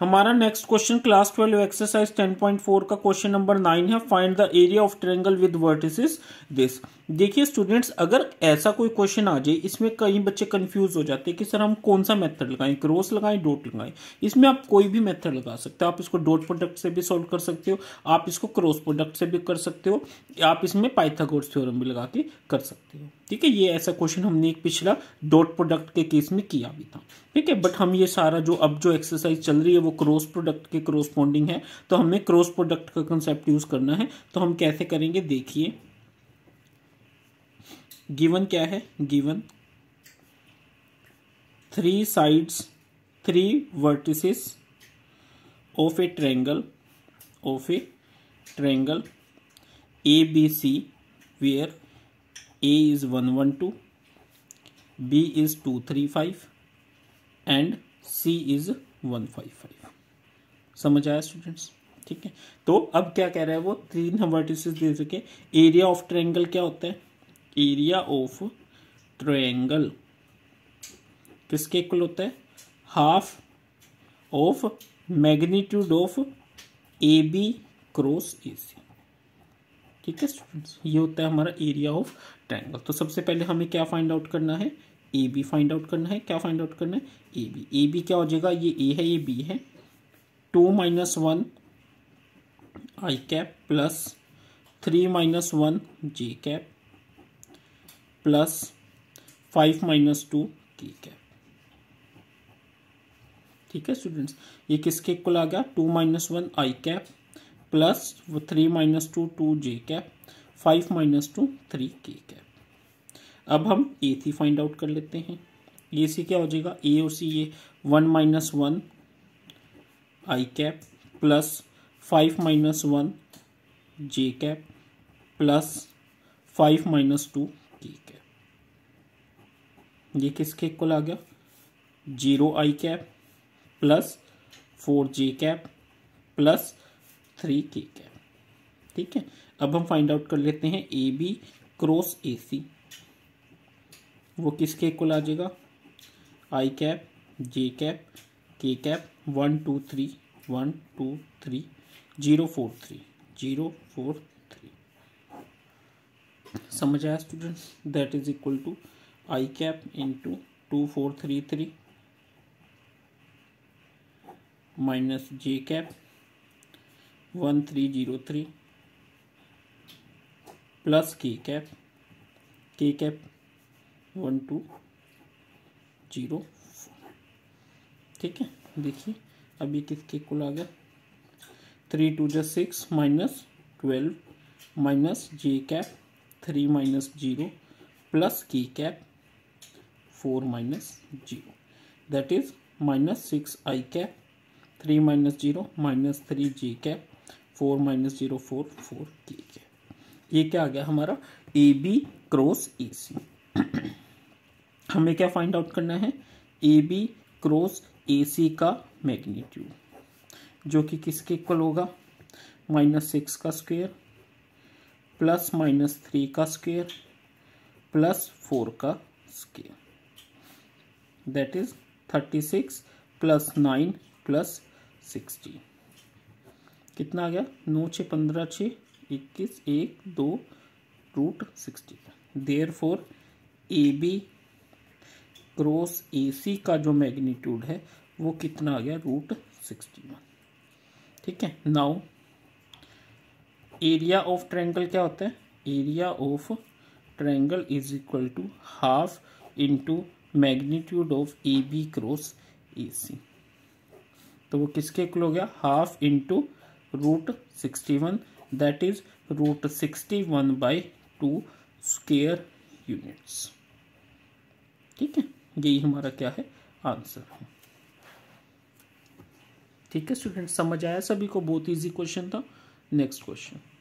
हमारा next question class twelve exercise ten point four का question number nine है find the area of triangle with vertices this देखिए students अगर ऐसा कोई क्वेश्चन आ जाए इसमें कई बच्चे कंफ्यूज हो जाते हैं कि सर हम कौन सा मेथड लगाएं क्रॉस लगाएं डॉट लगाएं इसमें आप कोई भी मेथड लगा सकते हो आप इसको डॉट प्रोडक्ट से भी सॉल्व कर सकते हो आप इसको क्रॉस प्रोडक्ट से भी कर सकते हो आप इसमें पाइथागोरस थ्योरम भी लगा के कर सकते हो ठीक है ये ऐसा क्वेश्चन हमने एक पिछला डॉट प्रोडक्ट के केस में किया भी था ठीक है बट हम ये सारा जो अब जो एक्सरसाइज चल रही है वो क्रॉस प्रोडक्ट के क्रॉस्पॉन्डिंग है तो हमें क्रॉस प्रोडक्ट का कंसेप्ट यूज़ करना है तो हम कैसे करेंगे देखिए गिवन क्या है given three sides three vertices of a triangle of a triangle A B C where A is one one two B is two three five and C is one five five समझ आया students ठीक है तो अब क्या कह रहा है वो तीन हम वर्टिसेस दे सके एरिया ऑफ ट्रायंगल क्या होता है एरिया ऑफ ट्रायंगल किसके इक्वल होता है half of magnitude of A B cross A C ठीक है स्टूडेंट्स ये होता है हमारा एरिया ऑफ ट्रायंगल तो सबसे पहले हमें क्या फाइंड आउट करना है ए बी फाइंड आउट करना है क्या फाइंड आउट करना है ए बी ए बी क्या हो जाएगा ये ए है ये बी है two minus one I cap plus three minus one J cap plus five minus two T cap ठीक है स्टूडेंट्स ये किसके इक्वल आ गया two minus one I cap plus three minus two two J cap five minus two three K cap अब हम ए सी find out कर लेते हैं ए सी क्या हो जाएगा ए और सी ये one minus one I cap plus five minus one J cap plus five minus two ठीक है ये किसके इक्वल आ गया zero I cap plus four J cap plus three K cap ठीक है अब हम फाइंड आउट कर लेते हैं ए बी क्रॉस ए सी वो किसके इक्वल आ जाएगा I cap J cap K cap one two three one two three zero four three zero four समझ आया student that is equal to I cap into two four three three minus J cap one three zero three plus K cap K cap one two zero ठीक है देखिए अभी किसके कुल आ गया थ्री टू जो six minus twelve minus J cap three minus zero plus K cap four minus zero that is minus six I cap three minus zero minus three J cap four minus zero four four K cap ये क्या आ गया हमारा ए B cross A सी हमें क्या find out करना है ए B cross A C का magnitude जो कि किसके इक्वल होगा माइनस सिक्स का स्क्वेयर प्लस माइनस थ्री का स्केयर प्लस फोर का square that is thirty six plus nine plus sixty कितना आ गया नौ छः पंद्रह छः इक्कीस एक दो root sixty therefore A B cross A C का जो मैग्नीट्यूड है वो कितना आ गया रूट सिक्सटी वन ठीक है नाउ एरिया ऑफ ट्रैंगल क्या होता है area of triangle is equal to half into magnitude of A B cross A C तो वो किसके इक्वल हो गया half into root sixty one that is root sixty one by two square units ठीक है यही हमारा क्या है आंसर है ठीक है स्टूडेंट समझ आया सभी को बहुत इजी क्वेश्चन था नेक्स्ट क्वेश्चन